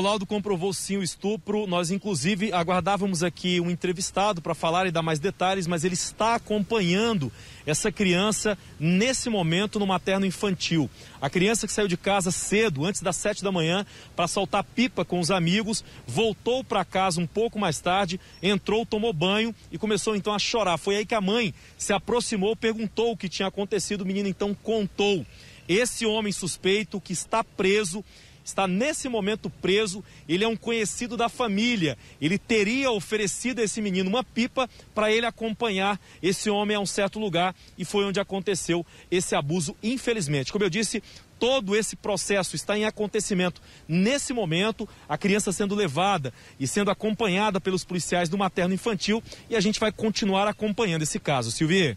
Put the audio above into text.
laudo comprovou sim o estupro. Nós, inclusive, aguardávamos aqui um entrevistado para falar e dar mais detalhes, mas ele está acompanhando essa criança nesse momento no materno infantil. A criança que saiu de casa cedo, antes das sete da manhã, para soltar pipa com os amigos, voltou para casa um pouco mais tarde, entrou, tomou banho e começou então a chorar. Foi aí que a mãe se aproximou, perguntou o que tinha acontecido. O menino então contou. Esse homem suspeito que está preso está nesse momento preso. Ele é um conhecido da família. Ele teria oferecido a esse menino uma pipa para ele acompanhar esse homem a um certo lugar e foi onde aconteceu esse abuso, infelizmente. Como eu disse, todo esse processo está em acontecimento nesse momento, a criança sendo levada e sendo acompanhada pelos policiais do materno infantil e a gente vai continuar acompanhando esse caso, Silvia.